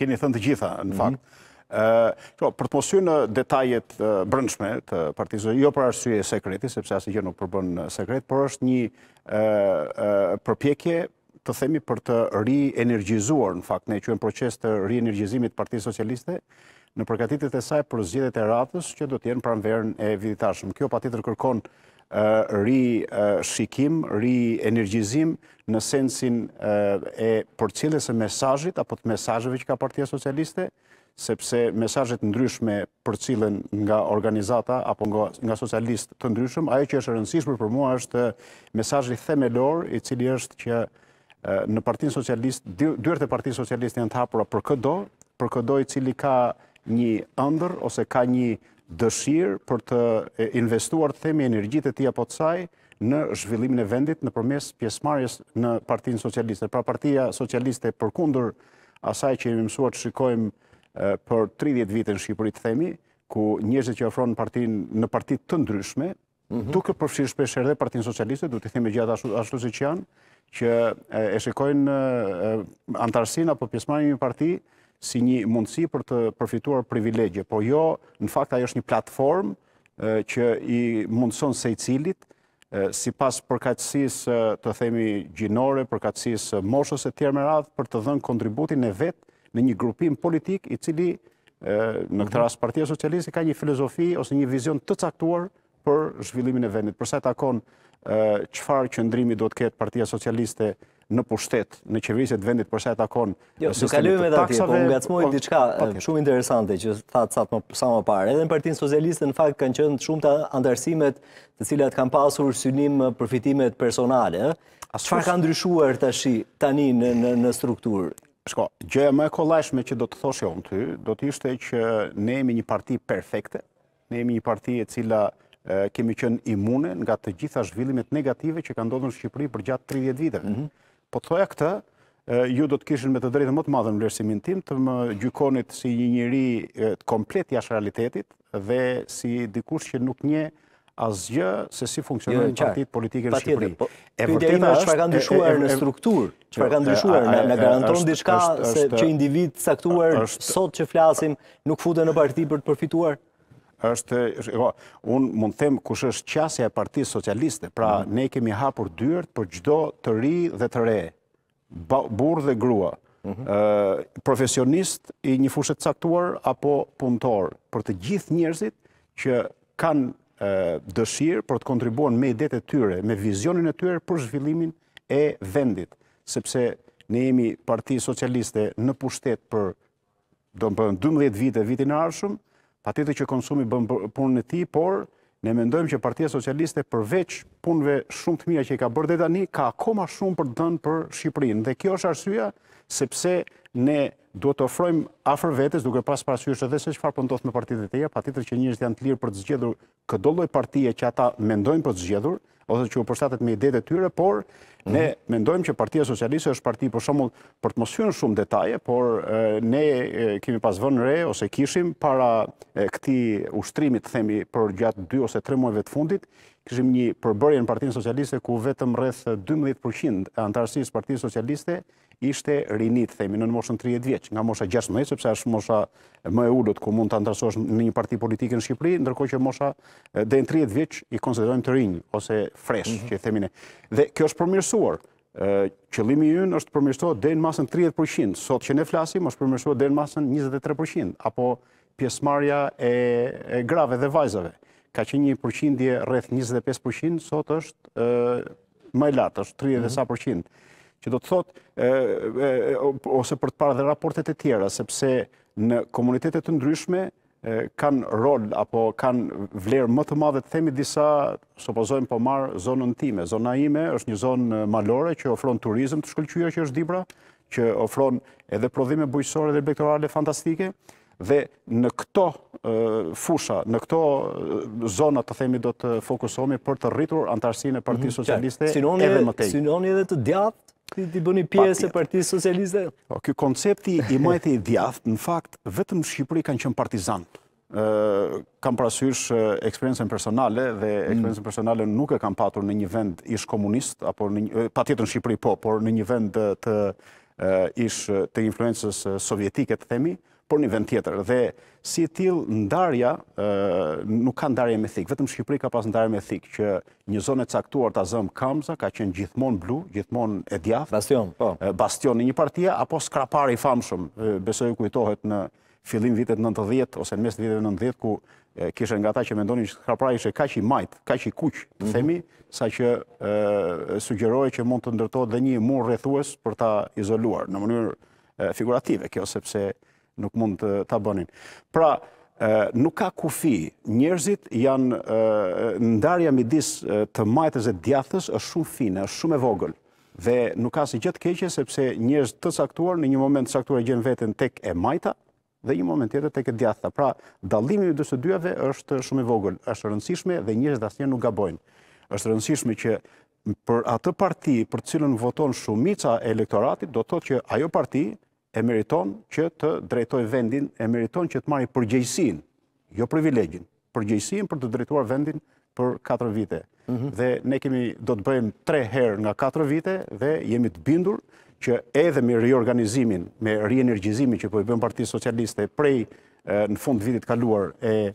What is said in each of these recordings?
keni thënë të gjitha, në mhm. fakt. Po, për të mosu në detajet brëndshme të partizu, jo për arsye sekreti, sepse asë gjë nuk përbën sekret, por është një përpjekje të themi për të rienergizuar, në fakt, ne qëmë proces të rienergizimit partijë socialiste, në përkatitit e saj për zgjidhet e ratës që do t'jenë pranverën e viditashmë. Kjo pa titër kërkonë ri shikim, ri energjizim në sensin e për cilës e mesajit, apo të mesajëve që ka partia socialiste, sepse mesajët ndryshme për cilën nga organizata apo nga socialist të ndryshme, ajo që është rëndësishme për mua është mesajët themelor, i cili është që në partin socialist, dyrët e partin socialist janë të hapura për këdo, për këdo i cili ka një ndër, ose ka një dëshirë për të investuar të themi energjit e tia po të saj në zhvillimin e vendit në përmes pjesmarjes në partinë socialiste. Pra partia socialiste për kundur asaj që jemi mësuar të shikojmë për 30 vite në Shqipëri të themi, ku njëzit që ofronë partinë në partit të ndryshme, mhm. duke përfshirë shpesherë dhe partinë socialiste, duke të themi gjatë ashtu si që janë, që e shikojnë antarësin apo pjesmarjen një parti si një mundësi për të përfituar privilegje, por jo, në fakt, ajo është një platformë që i mundëson se i cilit, si pas përkatsis të themi gjinore, përkatsis moshës e tjerë radhë, për të dhënë kontributin e vetë në një grupim politik i cili në këtë mhm. rasë partia socialiste ka një filozofi ose një vizion të caktuar për zhvillimin e vendit. Përsa e takon qëfar qëndrimi do të ketë partia socialiste nështë, në pushtet, në qeveriset vendit përsa e takon jo, sistemi të po taksave... Unë nga të smojt po, diqka shumë interesante që thatë satë sa më parë. Edhe në partinë socialiste në fakt kanë qënë shumë të andarsimet të cilat kanë pasur synim përfitimet personale. Qëfar kanë ndryshuar të shi tani në strukturë? Shko, gjëja më e kolashme që do të thoshe unë ty, do të ishte që ne jemi një parti perfekte, ne jemi një parti e cila kemi qënë imune nga të gjitha zhvillimet negative që ka ndodhën Shqipëri për gjatë 30 viteve. Mhm. Po thoja këta, ju do të kishin me të drejtë më të madhe në vlerësimin tim të më gjykonit si një njëri komplet jashtë realitetit dhe si dikush që nuk një asgjë se si funksionojnë partitë politike në Shqipëri. Po, e vërteta është çfarë ka ndryshuar në strukturë, çfarë jo, ka ndryshuar, na, garanton diçka se që individ saktuar sot që flasim nuk fute në parti për të përfituar? është, unë mund të themë kush është qasja e partisë socialiste, pra mm. ne kemi hapur dyrët për gjdo të ri dhe të re, burë dhe grua, mhm. profesionist i një fushet caktuar apo punëtor, për të gjithë njerëzit që kanë dëshirë për të kontribuon me idetë e tyre, me vizionin e tyre për zhvillimin e vendit, sepse ne jemi parti socialiste në pushtet për do më përën 12 vite, vitin arshumë, pa të të që konsumi bëmë punën e ti, por ne mendojmë që Partia Socialiste përveç punëve shumë të mija që i ka bërë dhe tani, ka akoma shumë për dënë për Shqipërinë. Dhe kjo është arsua sepse ne do të ofrojmë afër vetes duke pas hyrë edhe se çfarë po ndodh me partitë të tjera, patjetër që njerëzit janë të lirë për të zgjedhur këdolloj lloj partie që ata mendojnë për të zgjedhur ose që u përshtatet me idetë të tyre, por mhm. ne mendojmë që Partia Socialiste është parti, për shembull, për të mos hyrë shumë detaje, por ne kemi pas vënë re ose kishim para këtij ushtrimi të themi për gjatë 2 ose 3 muajve të fundit kishim një përbërje në Partinë Socialiste ku vetëm rreth 12% e antarësisë Partinë Socialiste ishte rinit, themi, në në moshën 30 vjeqë, nga mosha 16, sepse është mosha më e ullët ku mund të antarësosh në një parti politike në Shqipëri, ndërko që mosha dhe në 30 vjeqë i konsiderojnë të rinjë, ose freshë, mhm. që i themi ne. Dhe kjo është përmirësuar, qëlimi jënë është përmirësuar dhe në masën 30%, sot që ne flasim është përmirësuar dhe në masën 23%, apo pjesmarja e grave dhe vajzave ka që një përqindje rreth 25%, sot është më latë, është 30 mm sa përqind. Që do të thotë, ose për të parë dhe raportet e tjera, sepse në komunitetet të ndryshme, kanë rol apo kanë vlerë më të madhe të themi disa supozojmë po marr zonën time. Zona ime është një zonë malore që ofron turizëm të shkëlqyer që është Dibra, që ofron edhe prodhime bujqësore dhe elektorale fantastike dhe në këto fusha, në këto zona të themi do të fokusohemi për të rritur antarësinë e mhm, Parti Socialiste edhe më tej. Sinoni edhe të të ti bëni pjesë e Partisë Socialiste? Po, ky koncepti i majtë i djathtë, në fakt, vetëm në Shqipëri kanë qenë partizan. Ë, kam parasysh eksperiencën personale dhe mm. eksperiencën personale nuk e kam patur në një vend ish komunist apo në patjetër në Shqipëri po, por në një vend të ish të influencës sovjetike, të themi, por një vend tjetër. Dhe si e ndarja, nuk ka ndarje me thikë, vetëm Shqipëri ka pas ndarje me thikë, që një zonë caktuar të azëm kamza, ka qenë gjithmon blu, gjithmon e djath, bastion, po, bastion një partia, apo skrapari i famshëm, besoj kujtohet në fillim vitet 90, ose në mes të vitet 90, ku kishën nga ta që mendoni që skrapari ishe ka që i majt, ka që i kuq, të mhm. themi, sa që sugjeroj që mund të ndërtojt dhe një mund rrethues për ta izoluar, në mënyrë figurative, kjo sepse nuk mund të ta bënin. Pra, nuk ka kufi, njerëzit janë ndarja midis të majtës e djathës është shumë fine, është shumë e vogël. Dhe nuk ka si gjithë keqe, sepse njerëz të saktuar, në një moment të saktuar e gjenë vetën tek e majta, dhe një moment tjetër tek e djathëta. Pra, dalimi i dësë dyave është shumë e vogël, është rëndësishme dhe njerëz dhe asë nuk gabojnë. është rëndësishme që për atë parti për cilën voton shumica e elektoratit, do të thotë që ajo parti e meriton që të drejtoj vendin, e meriton që të marri përgjëjsin, jo privilegjin, përgjëjsin për të drejtuar vendin për 4 vite. Mhm. Dhe ne kemi do të bëjmë 3 herë nga 4 vite dhe jemi të bindur që edhe me reorganizimin, me reenergizimin që po i bëjmë partijës socialiste prej në fund vitit kaluar e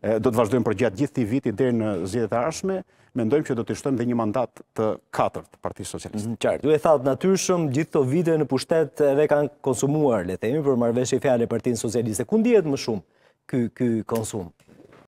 do të vazhdojmë për gjatë gjithë të viti dhe në zjedet e arshme, mendojmë që do të ishtëm dhe një mandat të katërt Parti Socialist. Mhm, qartë, duhe thatë, natyrshëm, gjithë të vite në pushtet dhe kanë konsumuar, le themi, për marveshe i fjale Parti socialiste. Këndijet ku më shumë këj konsum?